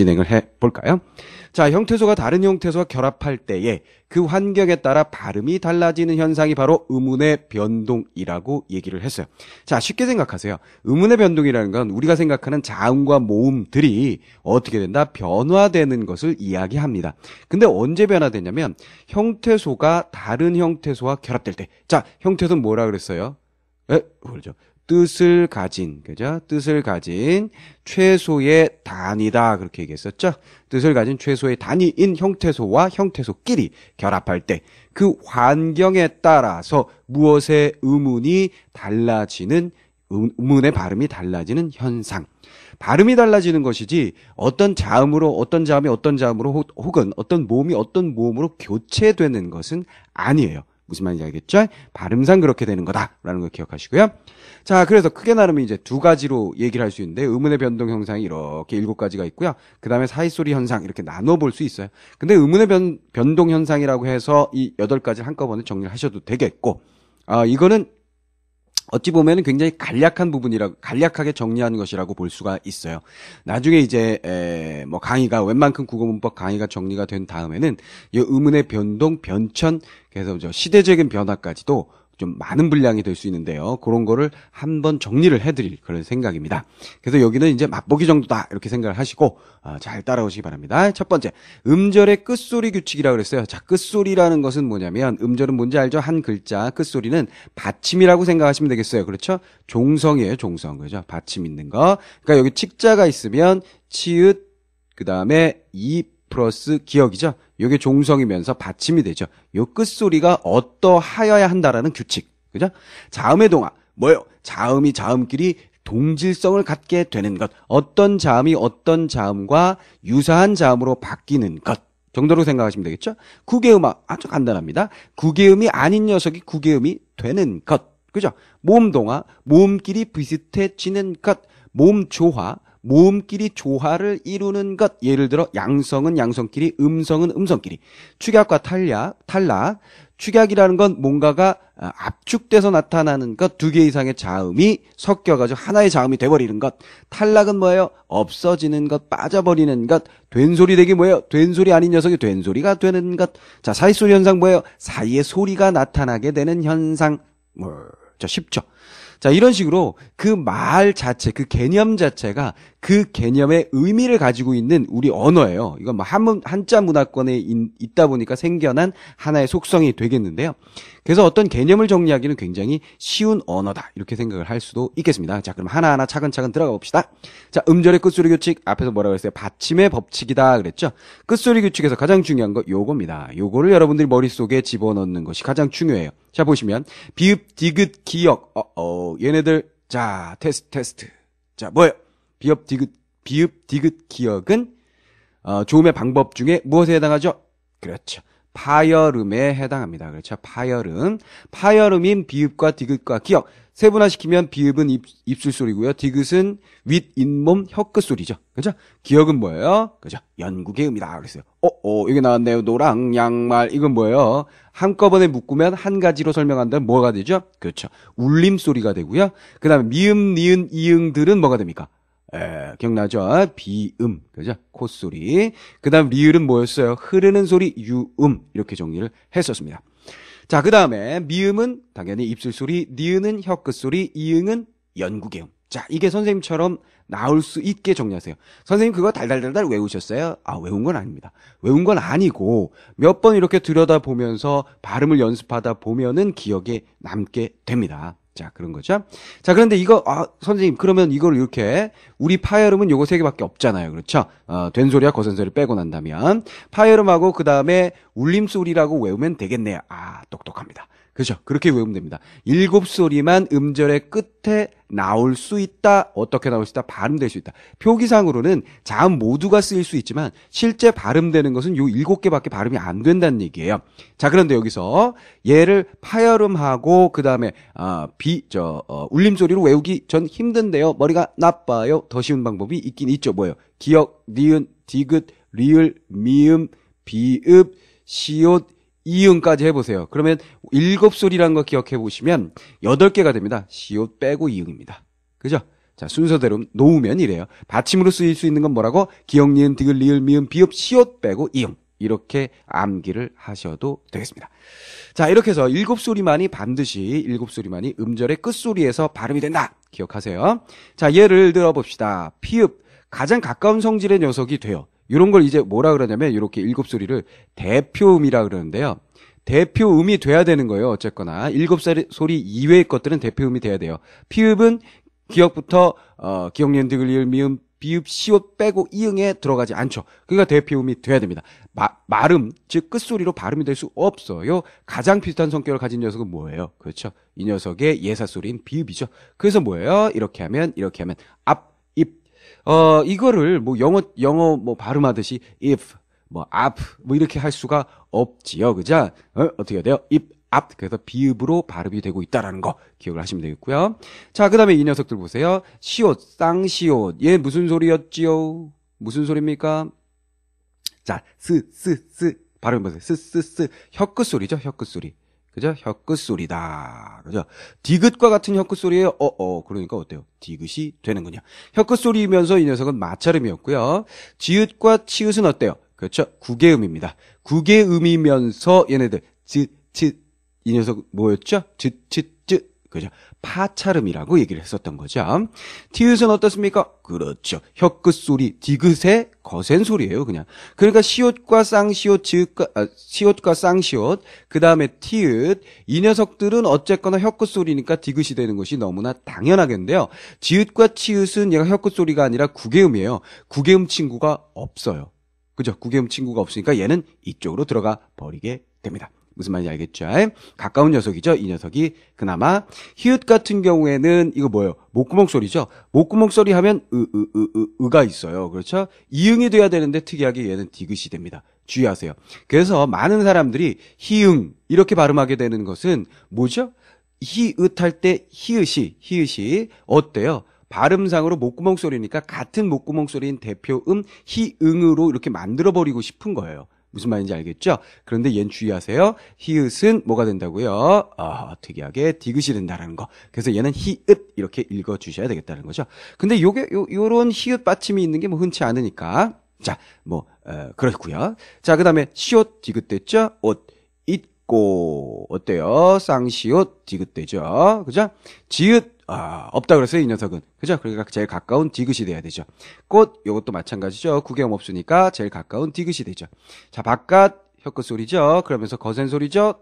진행을 해 볼까요? 자, 형태소가 다른 형태소와 결합할 때에 그 환경에 따라 발음이 달라지는 현상이 바로 음운의 변동이라고 얘기를 했어요. 자, 쉽게 생각하세요. 음운의 변동이라는 건 우리가 생각하는 자음과 모음들이 어떻게 된다? 변화되는 것을 이야기합니다. 근데 언제 변화되냐면 형태소가 다른 형태소와 결합될 때. 자, 형태소는 뭐라 그랬어요? 에, 그죠 뜻을 가진, 그죠? 뜻을 가진 최소의 단위다. 그렇게 얘기했었죠? 뜻을 가진 최소의 단위인 형태소와 형태소끼리 결합할 때 그 환경에 따라서 무엇의 의문이 달라지는, 의문의 음, 발음이 달라지는 현상. 발음이 달라지는 것이지 어떤 자음으로 어떤 자음이 어떤 자음으로 혹은 어떤 몸이 어떤 몸으로 교체되는 것은 아니에요. 무슨 말인지 알겠죠? 발음상 그렇게 되는 거다라는 걸 기억하시고요. 자, 그래서 크게 나누면 이제 두 가지로 얘기를 할 수 있는데 의문의 변동 현상이 이렇게 일곱 가지가 있고요. 그다음에 사이소리 현상 이렇게 나눠 볼 수 있어요. 근데 의문의 변, 변동 현상이라고 해서 이 여덟 가지를 한꺼번에 정리를 하셔도 되겠고 아, 이거는 어찌 보면 굉장히 간략한 부분이라고 간략하게 정리한 것이라고 볼 수가 있어요. 나중에 이제 에, 뭐 강의가 웬만큼 국어문법 강의가 정리가 된 다음에는 이 의문의 변동, 변천, 그래서 저 시대적인 변화까지도 좀 많은 분량이 될 수 있는데요. 그런 거를 한번 정리를 해드릴 그런 생각입니다. 그래서 여기는 이제 맛보기 정도다 이렇게 생각을 하시고 아, 잘 따라오시기 바랍니다. 첫 번째 음절의 끝소리 규칙이라고 그랬어요. 자 끝소리라는 것은 뭐냐면 음절은 뭔지 알죠? 한 글자 끝소리는 받침이라고 생각하시면 되겠어요. 그렇죠? 종성이에요. 종성 그죠? 받침 있는 거. 그러니까 여기 칙자가 있으면 치읓 그 다음에 입 플러스 기억이죠. 요게 종성이면서 받침이 되죠. 요 끝소리가 어떠하여야 한다라는 규칙. 그죠? 자음의 동화. 뭐요? 자음이 자음끼리 동질성을 갖게 되는 것. 어떤 자음이 어떤 자음과 유사한 자음으로 바뀌는 것. 정도로 생각하시면 되겠죠? 구개음악. 아주 간단합니다. 구개음이 아닌 녀석이 구개음이 되는 것. 그죠? 모음 동화, 모음끼리 비슷해지는 것, 모음 조화, 몸끼리 조화를 이루는 것 예를 들어 양성은 양성끼리 음성은 음성끼리 축약과 탈락 탈락 축약이라는 건 뭔가가 아, 압축돼서 나타나는 것 두 개 이상의 자음이 섞여가지고 하나의 자음이 돼버리는 것 탈락은 뭐예요 없어지는 것 빠져버리는 것 된소리 되기 뭐예요 된소리 아닌 녀석이 된소리가 되는 것자 사이소리 현상 뭐예요 사이에 소리가 나타나게 되는 현상 자 쉽죠 자, 이런 식으로 그 말 자체, 그 개념 자체가 그 개념의 의미를 가지고 있는 우리 언어예요. 이건 뭐 한, 한자 문화권에 인, 있다 보니까 생겨난 하나의 속성이 되겠는데요. 그래서 어떤 개념을 정리하기는 굉장히 쉬운 언어다. 이렇게 생각을 할 수도 있겠습니다. 자, 그럼 하나하나 차근차근 들어가 봅시다. 자, 음절의 끝소리 규칙. 앞에서 뭐라고 했어요? 받침의 법칙이다. 그랬죠? 끝소리 규칙에서 가장 중요한 거 요겁니다. 요거를 여러분들이 머릿속에 집어넣는 것이 가장 중요해요. 자, 보시면. 비읍, 디귿, 기역. 어, 어, 얘네들. 자, 테스트, 테스트. 자, 뭐예요? 비읍디귿, 비읍디귿 기억은 어, 조음의 방법 중에 무엇에 해당하죠? 그렇죠. 파열음에 해당합니다. 그렇죠. 파열음. 파열음인 비읍과 디귿과 기억 세분화시키면 비읍은 입, 입술 소리고요. 디귿은 윗, 잇몸, 혀끝 소리죠. 그렇죠? 기억은 뭐예요? 그렇죠. 연국의 음이다. 그랬어요. 어, 어, 이게 나왔네요. 노랑, 양말. 이건 뭐예요? 한꺼번에 묶으면 한 가지로 설명한다면 뭐가 되죠? 그렇죠. 울림 소리가 되고요. 그 다음에 미음, 니은, 이응들은 뭐가 됩니까? 에, 예, 기억나죠? 비음, 그죠? 콧소리. 그 다음 리을은 뭐였어요? 흐르는 소리, 유음. 이렇게 정리를 했었습니다. 자, 그 다음에 미음은 당연히 입술소리, 니은은 혀끝소리, 이응은 연구개음. 자, 이게 선생님처럼 나올 수 있게 정리하세요. 선생님 그거 달달달달 외우셨어요? 아, 외운 건 아닙니다. 외운 건 아니고 몇 번 이렇게 들여다보면서 발음을 연습하다 보면은 기억에 남게 됩니다. 자, 그런 거죠. 자, 그런데 이거, 아, 선생님, 그러면 이걸 이렇게, 우리 파열음은 요거 세 개밖에 없잖아요. 그렇죠? 어, 된소리와 거센소리 를 빼고 난다면, 파열음하고, 그 다음에 울림소리라고 외우면 되겠네요. 아, 똑똑합니다. 그죠? 그렇게 외우면 됩니다. 일곱 소리만 음절의 끝에 나올 수 있다. 어떻게 나올 수 있다? 발음될 수 있다. 표기상으로는 자음 모두가 쓰일 수 있지만 실제 발음되는 것은 요 일곱 개밖에 발음이 안 된다는 얘기예요. 자, 그런데 여기서 얘를 파열음하고 그다음에 아, 비, 저 어, 울림 소리로 외우기 전 힘든데요. 머리가 나빠요. 더 쉬운 방법이 있긴 있죠. 뭐예요? 기역, 니은, 디귿, 리을, 미음, 비읍, 시옷 이응까지 해보세요. 그러면 일곱 소리라는 거 기억해 보시면 여덟 개가 됩니다. 시옷 빼고 이응입니다. 그죠? 자, 순서대로 놓으면 이래요. 받침으로 쓰일 수 있는 건 뭐라고? 기억, 니은, 디귿, 리을, 미음, 비읍, 시옷 빼고 이응. 이렇게 암기를 하셔도 되겠습니다. 자, 이렇게 해서 일곱 소리만이 반드시 일곱 소리만이 음절의 끝소리에서 발음이 된다. 기억하세요. 자, 예를 들어 봅시다. 피읍. 가장 가까운 성질의 녀석이 돼요. 이런 걸 이제 뭐라 그러냐면 이렇게 일곱 소리를 대표음이라 그러는데요. 대표음이 돼야 되는 거예요. 어쨌거나 일곱 소리 이외의 것들은 대표음이 돼야 돼요. 피읍은 기억부터 어, 기억년 등을 이을 미음 비읍 시옷 빼고 이응에 들어가지 않죠. 그러니까 대표음이 돼야 됩니다. 마, 말음 즉 끝소리로 발음이 될 수 없어요. 가장 비슷한 성격을 가진 녀석은 뭐예요? 그렇죠. 이 녀석의 예사 소리인 비읍이죠. 그래서 뭐예요? 이렇게 하면 이렇게 하면 앞 어, 이거를 뭐 영어, 영어 뭐 발음하듯이 if, 뭐 up, 뭐 이렇게 할 수가 없지요. 그죠? 어, 어떻게 해야 돼요? if, up. 그래서 비읍으로 발음이 되고 있다라는 거 기억을 하시면 되겠고요. 자, 그 다음에 이 녀석들 보세요. 시옷, 쌍시옷. 얘 무슨 소리였지요? 무슨 소리입니까? 자, 스, 스, 스. 발음 해 보세요. 스, 스, 스. 혀끝 소리죠? 혀끝 소리. 그죠? 혀끝 소리다. 그죠? 디귿과 같은 혀끝 소리에 어, 어. 그러니까 어때요? 디귿이 되는군요. 혀끝 소리이면서 이 녀석은 마찰음이었고요. 지읒과 치읒은 어때요? 그렇죠? 구개음입니다. 구개음이면서 얘네들, 지, 치, 이 녀석 뭐였죠? 지, 치, 그죠? 파차름이라고 얘기를 했었던 거죠. 티읕은 어떻습니까? 그렇죠. 혀끝 소리, 디귿의 거센 소리예요, 그냥. 그러니까 시옷과 쌍시옷, 즉, 아, 시옷과 쌍시옷, 그 다음에 티읕. 이 녀석들은 어쨌거나 혀끝 소리니까 디귿이 되는 것이 너무나 당연하겠는데요. 지읒과 치읒은 얘가 혀끝 소리가 아니라 구개음이에요. 구개음 친구가 없어요. 그죠? 구개음 친구가 없으니까 얘는 이쪽으로 들어가 버리게 됩니다. 무슨 말인지 알겠죠? 가까운 녀석이죠. 이 녀석이 그나마 히읗 같은 경우에는 이거 뭐예요? 목구멍 소리죠. 목구멍 소리 하면 으으으으 으가 있어요. 그렇죠? 이응이 돼야 되는데 특이하게 얘는 디귿이 됩니다. 주의하세요. 그래서 많은 사람들이 히응 이렇게 발음하게 되는 것은 뭐죠? 히읗할 때 히읗이 히읗이 어때요? 발음상으로 목구멍 소리니까 같은 목구멍 소리인 대표음 히응으로 이렇게 만들어 버리고 싶은 거예요. 무슨 말인지 알겠죠? 그런데 얜 주의하세요. 히읗은 뭐가 된다고요? 아, 특이하게 디귿이 된다라는 거. 그래서 얘는 히읗 이렇게 읽어 주셔야 되겠다는 거죠. 근데 요게 요 요런 히읗 받침이 있는 게 뭐 흔치 않으니까. 자, 뭐 어, 그렇고요. 자, 그다음에 시옷 디귿 됐죠? 옷 입고 어때요? 쌍시옷 디귿 되죠. 그죠? 지읒 아, 없다 그랬어요, 이 녀석은. 그죠? 그러니까 제일 가까운 디귿이 돼야 되죠. 꽃, 요것도 마찬가지죠. 구경 없으니까 제일 가까운 디귿이 되죠. 자, 바깥 혀끝 소리죠. 그러면서 거센 소리죠.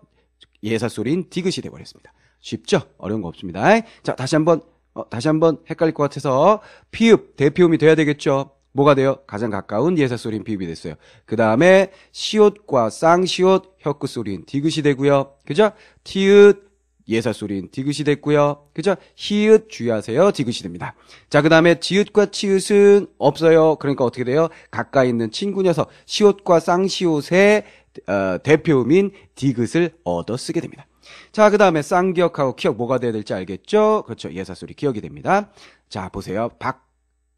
예사 소리인 디귿이 돼버렸습니다. 쉽죠? 어려운 거 없습니다. 자, 다시 한번 어, 다시 한번 헷갈릴 것 같아서 피읍 대피음이 돼야 되겠죠. 뭐가 돼요? 가장 가까운 예사 소리인 피읍이 됐어요. 그 다음에 시옷과 쌍시옷 혀끝 소리인 디귿이 되고요. 그죠? 티읕 예사 소리인 디귿이 됐고요. 그죠? 히읗 주의하세요. 디귿이 됩니다. 자, 그 다음에 지읒과 치읒은 없어요. 그러니까 어떻게 돼요? 가까이 있는 친구 녀석 시옷과 쌍시옷의 어, 대표음인 디귿을 얻어 쓰게 됩니다. 자, 그 다음에 쌍기억하고 기억 뭐가 돼야 될지 알겠죠? 그렇죠. 예사 소리 기억이 됩니다. 자, 보세요. 박,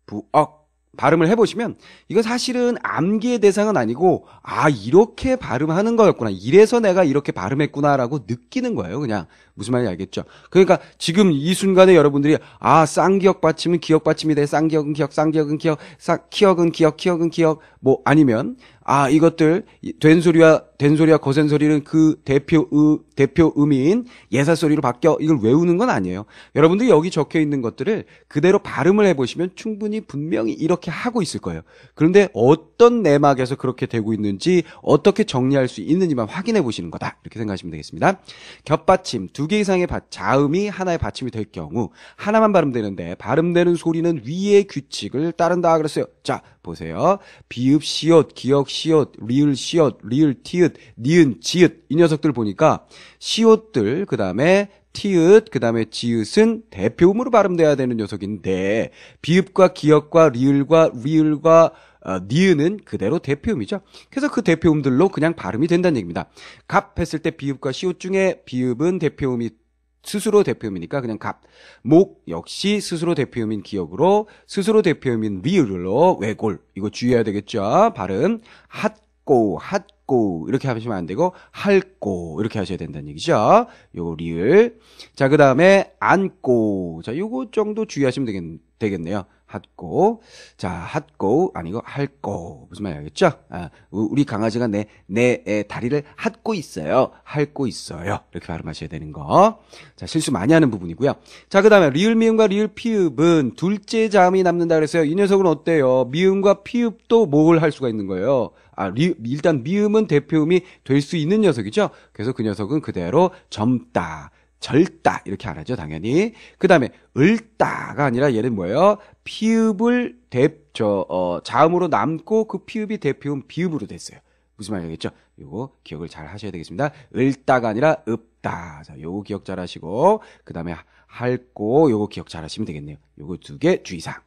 부, 억. 발음을 해보시면 이건 사실은 암기의 대상은 아니고 아 이렇게 발음하는 거였구나 이래서 내가 이렇게 발음했구나라고 느끼는 거예요 그냥 무슨 말인지 알겠죠? 그러니까 지금 이 순간에 여러분들이 아 쌍기억 받침은 기억 받침이돼 쌍기억은 기억, 쌍기억은 기억, 쌍, 기억은 기억, 기억은 기억 뭐 아니면 아 이것들 된 소리와 된 소리와 거센 소리는 그 대표 의 대표 의미인 예사 소리로 바뀌어 이걸 외우는 건 아니에요. 여러분들이 여기 적혀 있는 것들을 그대로 발음을 해보시면 충분히 분명히 이렇게 하고 있을 거예요. 그런데 어떤 내막에서 그렇게 되고 있는지 어떻게 정리할 수 있는지만 확인해 보시는 거다 이렇게 생각하시면 되겠습니다. 겹받침 두개 이상의 바, 자음이 하나의 받침이 될 경우 하나만 발음되는데 발음되는 소리는 위의 규칙을 따른다 그랬어요. 자, 보세요. 비읍 시옷, 기역 시옷, 리을 시옷, 리을 티읕, 니은 지읒 이 녀석들 보니까 시옷들 그다음에 티읕, 그 다음에 지읒은 대표음으로 발음돼야 되는 녀석인데, 비읍과 기역과 리을과 리을과 어, 니은은 그대로 대표음이죠. 그래서 그 대표음들로 그냥 발음이 된다는 얘기입니다. 갑 했을 때 비읍과 시옷 중에 비읍은 대표음이 스스로 대표음이니까 그냥 갑. 목 역시 스스로 대표음인 기억으로 스스로 대표음인 리을로 외골. 이거 주의해야 되겠죠. 발음. 핫고, 핫고. 이렇게 하시면 안 되고, 할고. 이렇게 하셔야 된다는 얘기죠. 요 리을. 자, 그 다음에 안고. 자, 요거 정도 주의하시면 되겠, 되겠네요. 핫고. 자, 핫고 아니고 할고. 무슨 말이 알겠죠? 아, 우리 강아지가 내, 내 다리를 핫고 있어요. 핥고 있어요. 이렇게 발음하셔야 되는 거. 자, 실수 많이 하는 부분이고요. 자, 그 다음에 리을 미음과 리을 피읍은 둘째 자음이 남는다 그랬어요. 이 녀석은 어때요? 미음과 피읍도 뭘 할 수가 있는 거예요. 아, 리, 일단 미음은 대표음이 될 수 있는 녀석이죠. 그래서 그 녀석은 그대로 젊다. 절다 이렇게 안 하죠 당연히 그 다음에 을다가 아니라 얘는 뭐예요 피읍을 대저 어, 자음으로 남고 그 피읍이 대표음 비읍으로 됐어요 무슨 말이겠죠 요거 기억을 잘 하셔야 되겠습니다 을다가 아니라 읍다 자 요거 기억 잘 하시고 그 다음에 할고 요거 기억 잘 하시면 되겠네요 요거 두 개 주의사항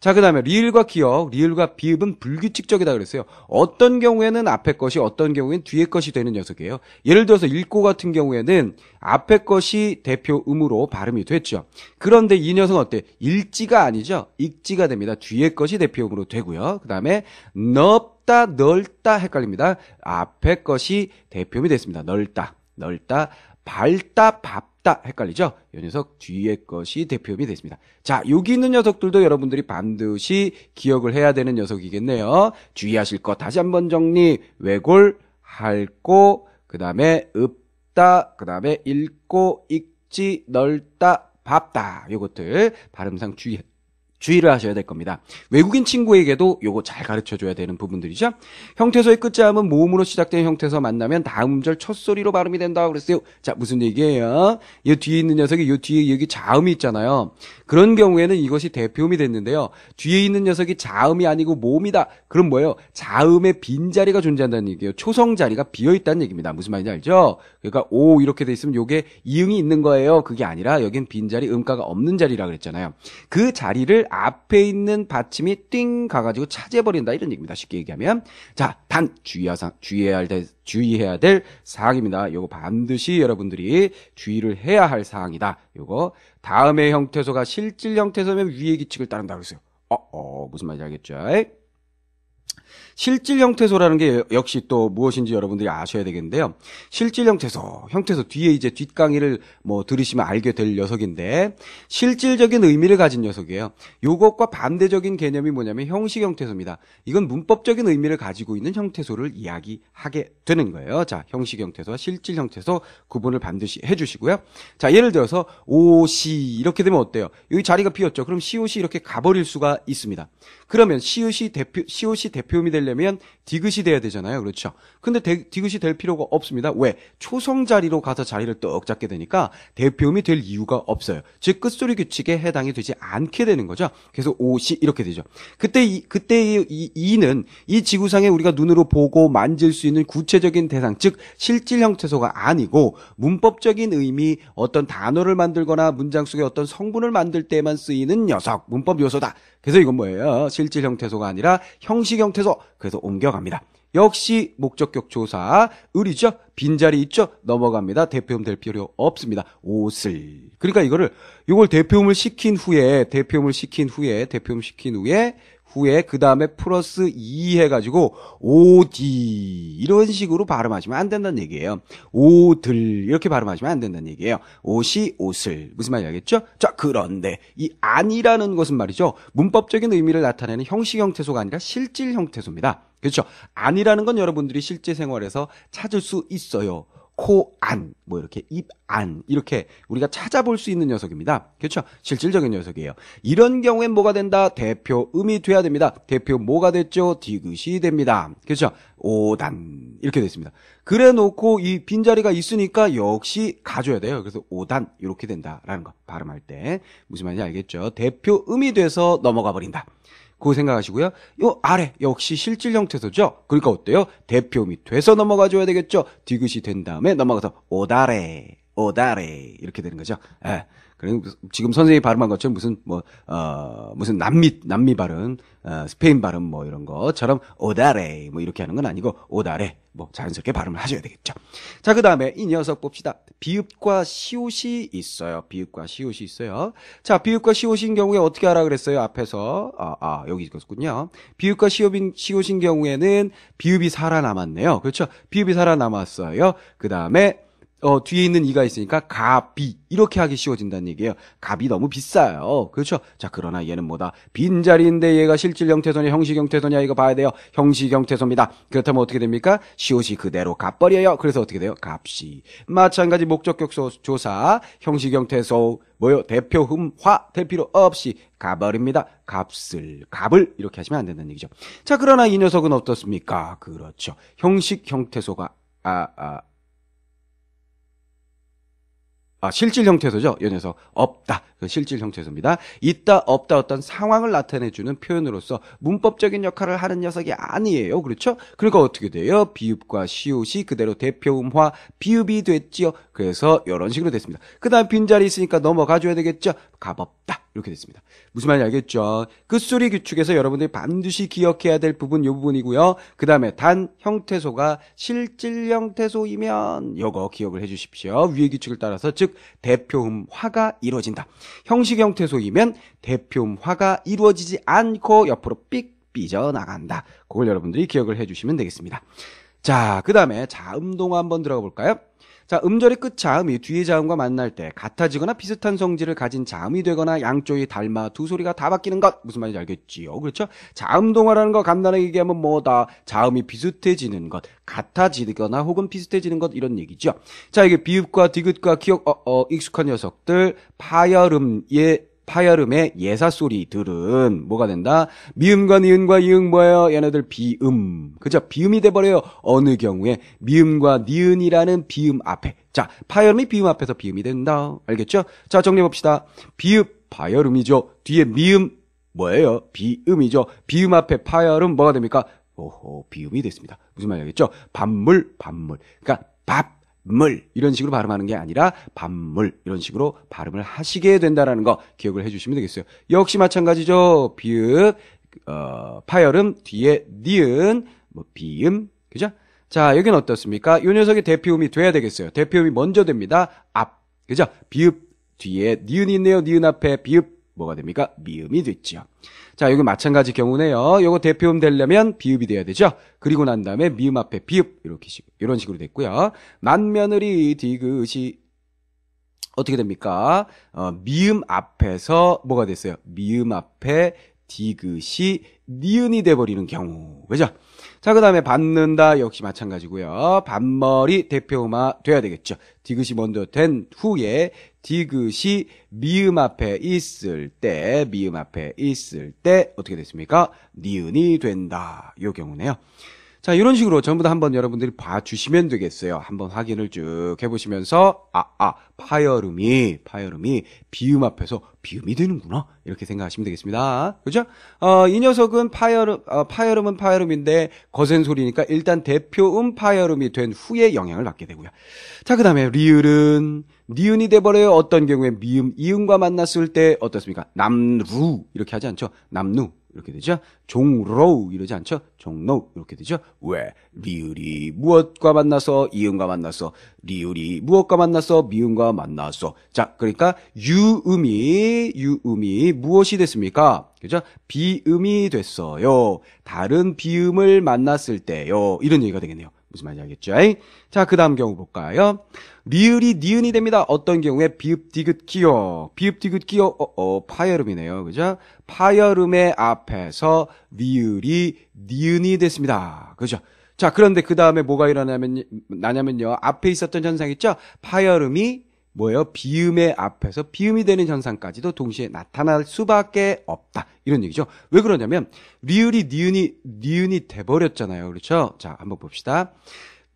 자, 그 다음에 리을과 기역, 리을과 비읍은 불규칙적이다 그랬어요. 어떤 경우에는 앞에 것이, 어떤 경우에는 뒤에 것이 되는 녀석이에요. 예를 들어서 읽고 같은 경우에는 앞에 것이 대표 음으로 발음이 됐죠. 그런데 이 녀석은 어때? 읽지가 아니죠. 읽지가 됩니다. 뒤에 것이 대표 음으로 되고요. 그 다음에 넓다, 넓다 헷갈립니다. 앞에 것이 대표음이 됐습니다. 넓다, 넓다, 밝다, 밥다 헷갈리죠? 이 녀석 뒤에 것이 대표음이 됐습니다. 자, 여기 있는 녀석들도 여러분들이 반드시 기억을 해야 되는 녀석이겠네요. 주의하실 것 다시 한번 정리. 외골, 핥고, 그 다음에 읍다, 그 다음에 읽고, 읽지, 넓다, 밥다. 요것들 발음상 주의 주의를 하셔야 될 겁니다. 외국인 친구에게도 요거 잘 가르쳐 줘야 되는 부분들이죠. 형태소의 끝자음은 모음으로 시작된 형태소 만나면 다음 절 첫소리로 발음이 된다 고 그랬어요. 자, 무슨 얘기예요? 이 뒤에 있는 녀석이 이 뒤에 여기 자음이 있잖아요. 그런 경우에는 이것이 대표음이 됐는데요. 뒤에 있는 녀석이 자음이 아니고 모음이다. 그럼 뭐예요? 자음의 빈자리가 존재한다는 얘기예요. 초성 자리가 비어 있다는 얘기입니다. 무슨 말인지 알죠? 그러니까 오 이렇게 돼 있으면 요게 이응이 있는 거예요. 그게 아니라 여긴 빈자리 음가가 없는 자리라 그랬잖아요. 그 자리를 앞에 있는 받침이 띵 가가지고 차지해버린다 이런 얘기입니다. 쉽게 얘기하면 자 단 주의하상 주의해야 할 주의해야 될 사항입니다. 요거 반드시 여러분들이 주의를 해야 할 사항이다. 요거 다음의 형태소가 실질 형태소면 위의 규칙을 따른다 그랬어요. 어, 어 무슨 말인지 알겠죠? 실질 형태소라는 게 역시 또 무엇인지 여러분들이 아셔야 되겠는데요. 실질 형태소, 형태소 뒤에 이제 뒷강의를 뭐 들으시면 알게 될 녀석인데 실질적인 의미를 가진 녀석이에요. 요것과 반대적인 개념이 뭐냐면 형식 형태소입니다. 이건 문법적인 의미를 가지고 있는 형태소를 이야기하게 되는 거예요. 자, 형식 형태소와 실질 형태소 구분을 반드시 해 주시고요. 자, 예를 들어서 오시 이렇게 되면 어때요? 여기 자리가 비었죠. 그럼 시옷이 이렇게 가버릴 수가 있습니다. 그러면 시옷이 대표 시옷이 대표음이 될 되려면 디귿이 돼야 되잖아요. 그렇죠. 근데 데, 디귿이 될 필요가 없습니다. 왜? 초성 자리로 가서 자리를 떡 잡게 되니까 대표음이 될 이유가 없어요. 즉 끝소리 규칙에 해당이 되지 않게 되는 거죠. 그래서 오시 이렇게 되죠. 그때 이, 그때 이, 이는 이 지구상에 우리가 눈으로 보고 만질 수 있는 구체적인 대상, 즉 실질 형태소가 아니고 문법적인 의미, 어떤 단어를 만들거나 문장 속에 어떤 성분을 만들 때만 쓰이는 녀석, 문법 요소다. 그래서 이건 뭐예요? 실질 형태소가 아니라 형식 형태소. 그래서 옮겨갑니다. 역시 목적격 조사 을이죠 빈자리 있죠 넘어갑니다 대표음 될 필요 없습니다 옷을 그러니까 이거를 이걸 대표음을 시킨 후에 대표음을 시킨 후에 대표음 시킨 후에 후에 그 다음에 플러스 2 해가지고 오 d 이런 식으로 발음하시면 안 된다는 얘기예요. 오들 이렇게 발음하시면 안 된다는 얘기예요. 옷이 옷을 무슨 말인지 알겠죠? 자 그런데 이 안이라는 것은 말이죠 문법적인 의미를 나타내는 형식 형태소가 아니라 실질 형태소입니다. 그렇죠? 안이라는 건 여러분들이 실제 생활에서 찾을 수 있어요. 코 안, 뭐 이렇게 입 안, 이렇게 우리가 찾아볼 수 있는 녀석입니다. 그렇죠? 실질적인 녀석이에요. 이런 경우엔 뭐가 된다? 대표 음이 돼야 됩니다. 대표 뭐가 됐죠? 디귿이 됩니다. 그렇죠? 오단 이렇게 됐습니다. 그래 놓고 이 빈자리가 있으니까 역시 가줘야 돼요. 그래서 오단 이렇게 된다라는 거 발음할 때 무슨 말인지 알겠죠? 대표 음이 돼서 넘어가 버린다. 그거 생각하시고요. 요 아래 역시 실질 형태소죠. 그러니까 어때요? 대표 밑돼서 넘어가줘야 되겠죠. 디귿이 된 다음에 넘어가서 오다래 오다래 이렇게 되는 거죠. 에. 예. 그리고 지금 선생님이 발음한 것처럼 무슨 뭐, 어, 무슨 남미, 남미 발음, 어, 스페인 발음 뭐 이런 것처럼 오다레 뭐 이렇게 하는 건 아니고 오다레 뭐 자연스럽게 발음을 하셔야 되겠죠. 자, 그 다음에 이 녀석 봅시다. 비읍과 시옷이 있어요. 비읍과 시옷이 있어요. 자, 비읍과 시옷인 경우에 어떻게 하라 그랬어요? 앞에서. 아, 아, 여기 있었군요. 비읍과 시옷인, 시옷인 경우에는 비읍이 살아남았네요. 그렇죠? 비읍이 살아남았어요. 그 다음에 어, 뒤에 있는 이가 있으니까 가비 이렇게 하기 쉬워진다는 얘기예요. 갑이 너무 비싸요. 그렇죠? 자, 그러나 얘는 뭐다? 빈자리인데 얘가 실질 형태소냐 형식 형태소냐 이거 봐야 돼요. 형식 형태소입니다. 그렇다면 어떻게 됩니까? 시옷이 그대로 갑벌이에요. 그래서 어떻게 돼요? 갑시. 마찬가지 목적격소 조사 형식 형태소 뭐요? 대표 흠화 될 필요 없이 가버립니다. 값을 갑을 이렇게 하시면 안 된다는 얘기죠. 자, 그러나 이 녀석은 어떻습니까? 그렇죠. 형식 형태소가 아, 아, 아, 실질 형태에서죠. 연에서 없다. 그 실질 형태에서입니다. 있다, 없다 어떤 상황을 나타내주는 표현으로서 문법적인 역할을 하는 녀석이 아니에요. 그렇죠? 그러니까 어떻게 돼요? 비읍과 시옷이 그대로 대표음화 비읍이 됐지요. 그래서 이런 식으로 됐습니다. 그다음 빈자리 있으니까 넘어가줘야 되겠죠. 갑없다. 이렇게 됐습니다. 무슨 말인지 알겠죠? 끝소리 그 규칙에서 여러분들이 반드시 기억해야 될 부분 이 부분이고요. 그 다음에 단 형태소가 실질 형태소이면 요거 기억을 해주십시오. 위의 규칙을 따라서 즉즉 대표음 화가 이루어진다. 형식 형태 속이면 대표음 화가 이루어지지 않고 옆으로 삑 삐져나간다. 그걸 여러분들이 기억을 해주시면 되겠습니다. 자, 그 다음에 자음동화 한번 들어가 볼까요? 자, 음절의 끝 자음이 뒤의 자음과 만날 때 같아지거나 비슷한 성질을 가진 자음이 되거나 양쪽이 닮아 두 소리가 다 바뀌는 것. 무슨 말인지 알겠지요. 그렇죠? 자음 동화라는 거 간단하게 얘기하면 뭐다? 자음이 비슷해지는 것, 같아지거나 혹은 비슷해지는 것 이런 얘기죠. 자, 이게 비읍과 디귿과 기억 어, 어 익숙한 녀석들 파열음의 파열음의 예사소리들은 뭐가 된다? 미음과 니은과 이응 뭐예요? 얘네들 비음. 그죠? 비음이 돼버려요. 어느 경우에 미음과 니은이라는 비음 앞에. 자, 파열음이 비음 앞에서 비음이 된다. 알겠죠? 자, 정리해봅시다. 비읍 파열음이죠. 뒤에 미음, 뭐예요? 비음이죠. 비음 앞에 파열음 뭐가 됩니까? 오호, 비음이 됐습니다. 무슨 말이겠죠? 반물, 반물. 그러니까 밥. 물 이런 식으로 발음하는 게 아니라 밤물 이런 식으로 발음을 하시게 된다라는 거 기억을 해주시면 되겠어요. 역시 마찬가지죠. 비읍, 어, 파열음 뒤에 니은, 뭐 비음, 그죠? 자, 여기는 어떻습니까? 요녀석의대표음이 돼야 되겠어요. 대표음이 먼저 됩니다. 앞, 그죠? 비읍 뒤에 니은이 있네요. 니은 앞에 비읍 뭐가 됩니까? 미음이 됐죠 자, 여기 마찬가지 경우네요. 요거 대표음 되려면 비읍이 돼야 되죠. 그리고 난 다음에 미음 앞에 비읍 이렇게 식 이런 식으로 됐고요. 만며느리 디귿이 어떻게 됩니까? 어, 미음 앞에서 뭐가 됐어요? 미음 앞에 디귿이 니은이 돼버리는 경우. 그죠? 자, 그 다음에 받는다 역시 마찬가지고요. 반머리 대표음화 돼야 되겠죠. 디귿이 먼저 된 후에 디귿이 미음 앞에 있을 때, 미음 앞에 있을 때 어떻게 됐습니까? 니은이 된다. 요 경우네요. 자, 이런 식으로 전부 다 한번 여러분들이 봐주시면 되겠어요. 한번 확인을 쭉 해보시면서, 아, 아, 파열음이, 파열음이 비음 앞에서 비음이 되는구나. 이렇게 생각하시면 되겠습니다. 그죠? 어, 이 녀석은 파열음, 어, 파열음은 파열음인데, 거센 소리니까 일단 대표음 파열음이 된 후에 영향을 받게 되고요. 자, 그 다음에 리을은, 니은이 돼버려요. 어떤 경우에 미음, 이음과 만났을 때 어떻습니까? 남루. 이렇게 하지 않죠? 남루. 이렇게 되죠. 종로 이러지 않죠. 종로 이렇게 되죠. 왜 리을이 무엇과 만나서 이음과 만나서 리을이 무엇과 만나서 미음과 만나서 자 그러니까 유음이 유음이 무엇이 됐습니까? 그죠? 비음이 됐어요. 다른 비음을 만났을 때요. 이런 얘기가 되겠네요. 무슨 말인지 알겠죠? 자, 그 다음 경우 볼까요? 니을이 니은이 됩니다. 어떤 경우에 비읍, 디귿, 기어. 비읍, 디귿, 기어, 어, 어, 파열음이네요. 그죠? 파열음의 앞에서 니을이 니은이 됐습니다. 그죠? 자, 그런데 그 다음에 뭐가 일어나면, 나냐면요. 앞에 있었던 현상 있죠? 파열음이 뭐예요? 비음의 앞에서 비음이 되는 현상까지도 동시에 나타날 수밖에 없다. 이런 얘기죠. 왜 그러냐면 리을이 니은이 니은이 돼 버렸잖아요. 그렇죠? 자, 한번 봅시다.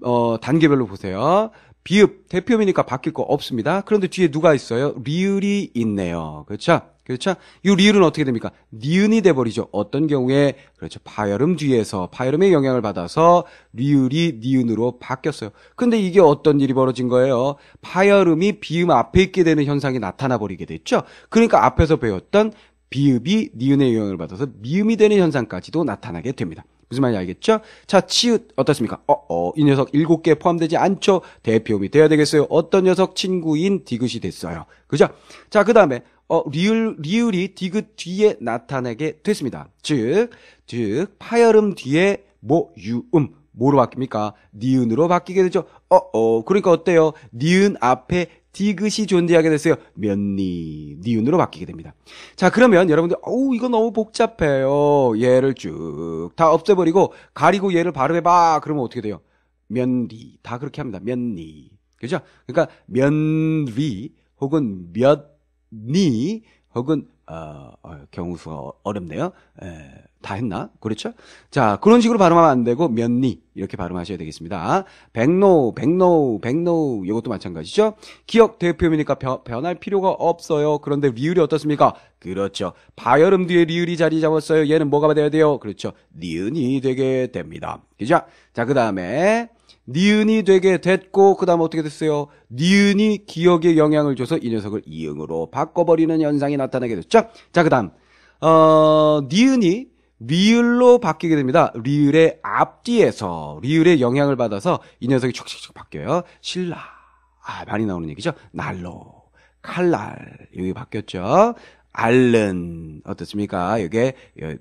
어, 단계별로 보세요. 비읍 대표음이니까 바뀔 거 없습니다. 그런데 뒤에 누가 있어요? 리을이 있네요. 그렇죠? 그렇죠? 이 리을은 어떻게 됩니까? 니은이 돼버리죠. 어떤 경우에 그렇죠. 파열음 뒤에서 파열음의 영향을 받아서 리을이 니은으로 바뀌었어요. 근데 이게 어떤 일이 벌어진 거예요? 파열음이 비음 앞에 있게 되는 현상이 나타나 버리게 됐죠. 그러니까 앞에서 배웠던 비읍이 니은의 영향을 받아서 미음이 되는 현상까지도 나타나게 됩니다. 무슨 말인지 알겠죠? 자, 치읓 어떻습니까? 어, 어, 이 녀석 일곱 개 포함되지 않죠? 대표음이 돼야 되겠어요. 어떤 녀석 친구인 디귿이 됐어요. 그죠? 자, 그 다음에 어, 리을, 리을이 디귿 뒤에 나타나게 됐습니다. 즉, 즉, 파열음 뒤에 뭐, 유, 음. 뭐로 바뀝니까? 니은으로 바뀌게 되죠. 어, 어, 그러니까 어때요? 니은 앞에 디귿이 존재하게 됐어요. 면니, 니은으로 바뀌게 됩니다. 자, 그러면 여러분들, 어우, 이거 너무 복잡해요. 얘를 쭉 다 없애버리고, 가리고 얘를 발음해봐. 그러면 어떻게 돼요? 면리. 다 그렇게 합니다. 면리. 그죠? 그러니까, 면리, 혹은 몇, 니 혹은 어, 어, 경우수가 어, 어렵네요. 에, 예, 다 했나? 그렇죠? 자, 그런 식으로 발음하면 안 되고 면니 이렇게 발음하셔야 되겠습니다. 백노, 백노, 백노 이것도 마찬가지죠. 기억 대표이니까 변할 필요가 없어요. 그런데 리을이 어떻습니까? 그렇죠. 바여름 뒤에 리을이 자리 잡았어요. 얘는 뭐가 돼야 돼요? 그렇죠. 니은이 되게 됩니다. 그죠? 자, 그 다음에 니은이 되게 됐고 그 다음 어떻게 됐어요? 니은이 기억에 영향을 줘서 이 녀석을 이응으로 바꿔버리는 현상이 나타나게 됐죠. 자그 다음 어, 니은이 리을로 바뀌게 됩니다. 리을의 앞뒤에서 리을의 영향을 받아서 이 녀석이 촉촉촉 바뀌어요. 신라 아, 많이 나오는 얘기죠. 날로 칼날 여기 바뀌었죠. 알른 어떻습니까? 이게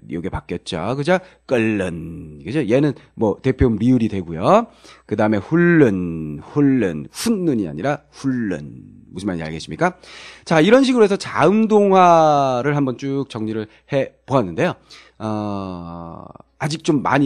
이게 바뀌었죠. 그죠? 끓는 그죠? 얘는 뭐 대표음 리을이 되고요. 그 다음에 훌른 훌른 훈눈이 아니라 훌른 무슨 말인지 알겠습니까? 자 이런 식으로 해서 자음 동화를 한번 쭉 정리를 해 보았는데요. 어, 아직 좀 많이